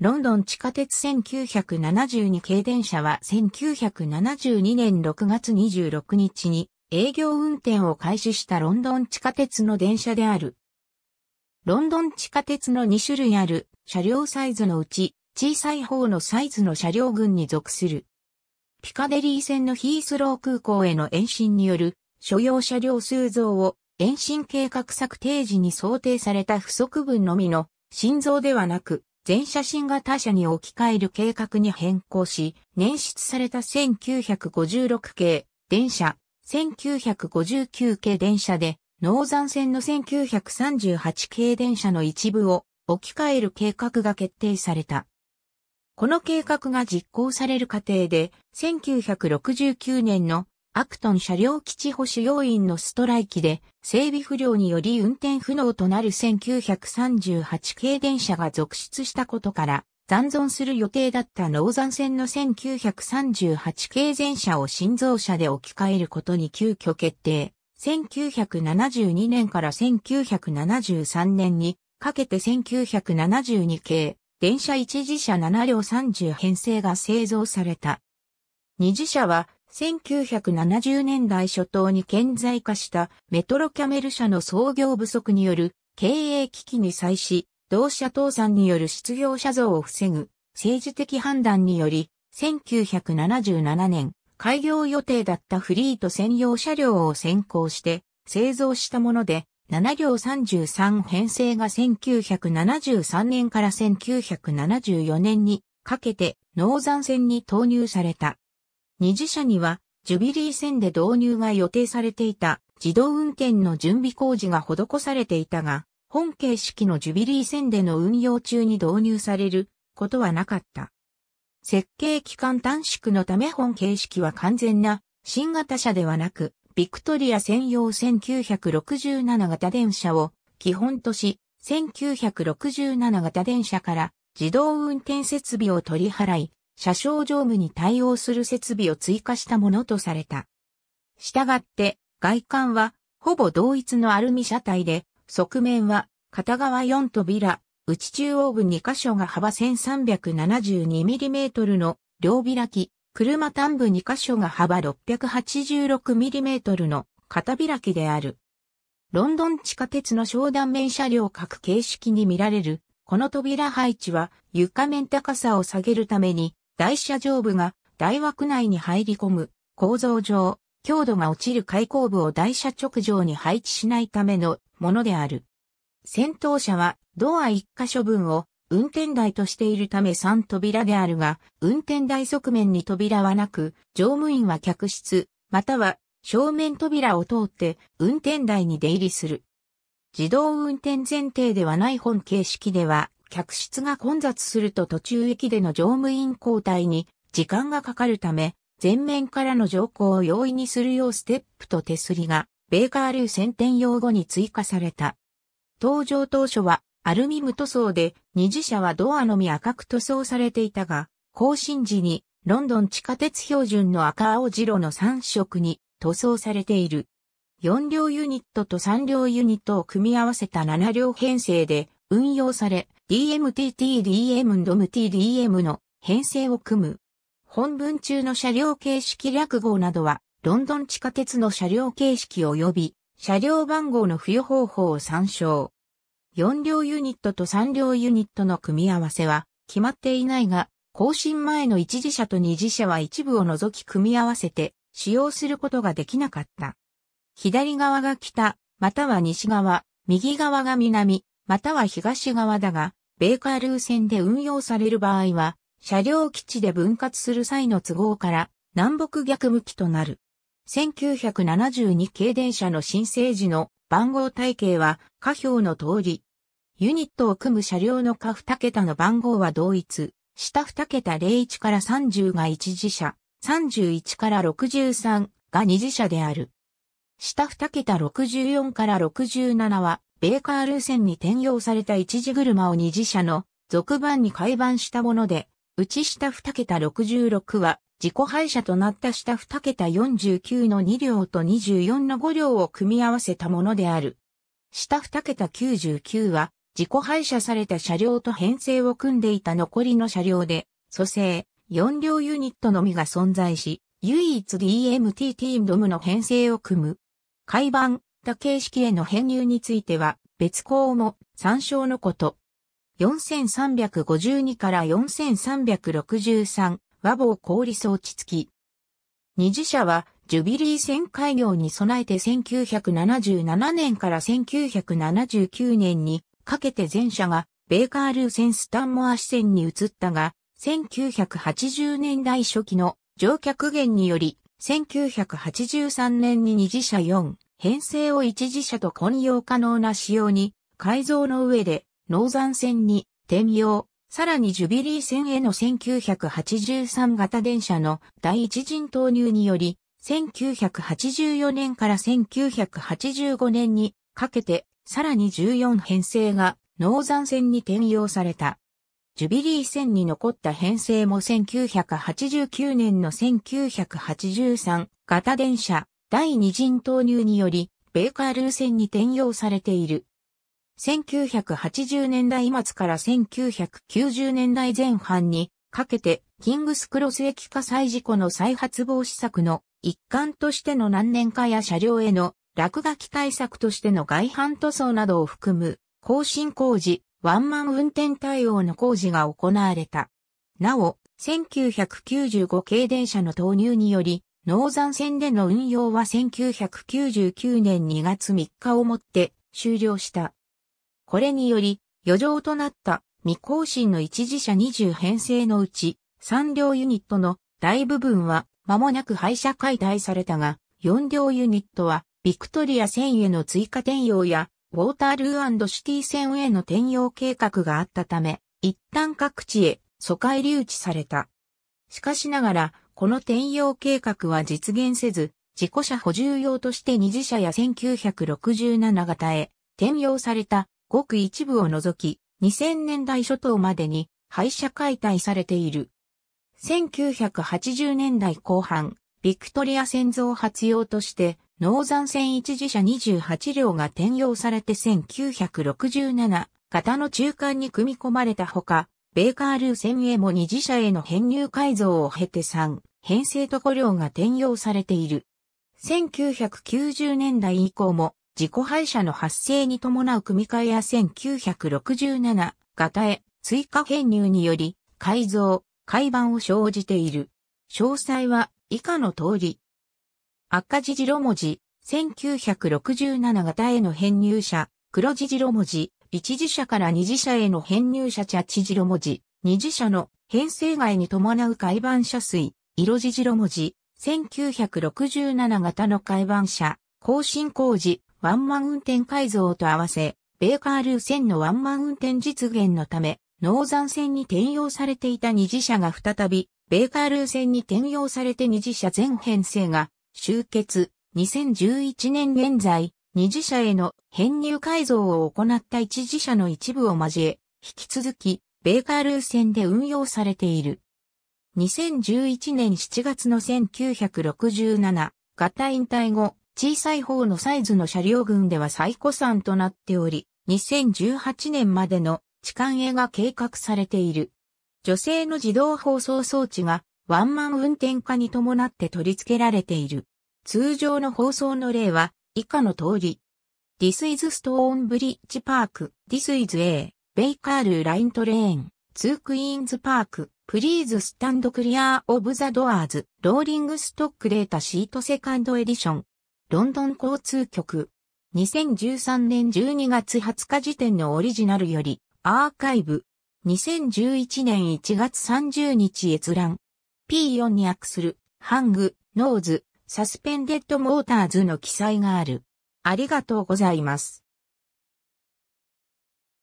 ロンドン地下鉄1972系電車は1972年6月26日に営業運転を開始したロンドン地下鉄の電車である。ロンドン地下鉄の2種類ある車両サイズのうち小さい方のサイズの車両群に属する。ピカデリー線のヒースロー空港への延伸による所要車両数増を延伸計画策定時に想定された不足分のみの心臓ではなく全写真が他社に置き換える計画に変更し、捻出された1956系電車、1959系電車で、ノーザン線の1938系電車の一部を置き換える計画が決定された。この計画が実行される過程で、1969年のアクトン車両基地保守要員のストライキで整備不良により運転不能となる1938系電車が続出したことから残存する予定だったノーザン線の1938系全車を新造車で置き換えることに急遽決定。1972年から1973年にかけて1972系電車一次車7両30編成が製造された。二次車は1970年代初頭に顕在化したメトロキャメル社の創業不足による経営危機に際し、同社倒産による失業者増を防ぐ政治的判断により、1977年、開業予定だったフリート専用車両を先行して製造したもので、7両33編成が1973年から1974年にかけて農山線に投入された。2次車には、ジュビリー線で導入が予定されていた自動運転の準備工事が施されていたが、本形式のジュビリー線での運用中に導入されることはなかった。設計期間短縮のため本形式は完全な新型車ではなく、ビクトリア専用1967型電車を基本とし、1967型電車から自動運転設備を取り払い、車掌乗務に対応する設備を追加したものとされた。したがって、外観は、ほぼ同一のアルミ車体で、側面は、片側4扉、内中央部2箇所が幅 1372mm の両開き、車端部2箇所が幅 686mm の片開きである。ロンドン地下鉄の商断面車両各形式に見られる、この扉配置は床面高さを下げるために台車上部が台枠内に入り込む構造上、強度が落ちる開口部を台車直上に配置しないためのものである。先頭車はドア1箇所分を運転台としているため3扉であるが、運転台側面に扉はなく、乗務員は客室、または正面扉を通って運転台に出入りする。自動運転前提ではない本形式では、客室が混雑すると途中駅での乗務員交代に時間がかかるため、前面からの乗降を容易にするようステップと手すりが、ベーカール先天用語に追加された。登場当初はアルミ無塗装で、二次車はドアのみ赤く塗装されていたが、更新時にロンドン地下鉄標準の赤青白の3色に塗装されている。4両ユニットと3両ユニットを組み合わせた7両編成で運用され、DMTTDM ドム TDM の編成を組む。本文中の車両形式略号などは、ロンドン地下鉄の車両形式及び、車両番号の付与方法を参照。4両ユニットと3両ユニットの組み合わせは、決まっていないが、更新前の一次車と二次車は一部を除き組み合わせて、使用することができなかった。左側が北、または西側、右側が南、または東側だが、米カール線で運用される場合は、車両基地で分割する際の都合から南北逆向きとなる。1972系電車の申請時の番号体系は下表の通り。ユニットを組む車両の下2桁の番号は同一、下2桁01から30が1次車、31から63が2次車である。下2桁64から67はベーカールーセンに転用された一時車を二次車の続版に改版したもので、内下2桁66は自己廃車となった下2桁49の2両と24の5両を組み合わせたものである。下2桁99は自己廃車された車両と編成を組んでいた残りの車両で、蘇生、4両ユニットのみが存在し、唯一 DMT t ームドムの編成を組む。改版、た形式への編入については、別項も参照のこと。4352から4363和棒氷装置付き。二次社は、ジュビリー戦開業に備えて1977年から1979年にかけて前者がベーカールー線スタンモア支線に移ったが、1980年代初期の乗客減により、1983年に二次車4、編成を一時車と混用可能な仕様に、改造の上で、ノーザン線に転用、さらにジュビリー線への1983型電車の第一陣投入により、1984年から1985年にかけて、さらに14編成がノーザン線に転用された。ジュビリー線に残った編成も1989年の1983型電車第二陣投入により、米カールー戦に転用されている。1980年代末から1990年代前半にかけて、キングスクロス駅火災事故の再発防止策の一環としての何年かや車両への落書き対策としての外反塗装などを含む、更新工事、ワンマン運転対応の工事が行われた。なお、1995系電車の投入により、ノーザン線での運用は1999年2月3日をもって終了した。これにより、余剰となった未更新の一時車20編成のうち、3両ユニットの大部分は間もなく廃車解体されたが、4両ユニットはビクトリア線への追加転用や、ウォータールーシティ線への転用計画があったため、一旦各地へ疎開留置された。しかしながら、この転用計画は実現せず、事故車補充用として二次車や1967型へ転用されたごく一部を除き、2000年代初頭までに廃車解体されている。1980年代後半、ビクトリア線造発用として、ノーザン線一次車28両が転用されて1967型の中間に組み込まれたほか、ベーカールー線へも二次車への編入改造を経て3編成と語量が転用されている。1990年代以降も自己廃車の発生に伴う組み替えや1967型へ追加編入により改造、改版を生じている。詳細は以下の通り。赤字路文字、1967型への編入者、黒字路文字、一字社から二字社への編入者茶地路文字、二字社の編成外に伴う改版者水、色字白文字、1967型の改版車、更新工事、ワンマン運転改造と合わせ、ベーカールー線のワンマン運転実現のため、ノーザン線に転用されていた二次車が再び、ベーカールー線に転用されて二次車全編成が終結。2011年現在、二次車への編入改造を行った一次車の一部を交え、引き続き、ベーカールー線で運用されている。2011年7月の1967型引退後、小さい方のサイズの車両群では最古産となっており、2018年までの痴漢絵が計画されている。女性の自動放送装置がワンマン運転化に伴って取り付けられている。通常の放送の例は以下の通り。This is Stone Bridge Park, This is A, b a k e r l Line Train, 2 Queens Park, プリーズスタンドクリアーオブザドアーズ、ローリングストックデータシートセカンドエディション、ロンドン交通局。2013年12月20日時点のオリジナルより、アーカイブ。2011年1月30日閲覧。P4 に訳する、ハング、ノーズ、サスペンデッドモーターズの記載がある。ありがとうございます。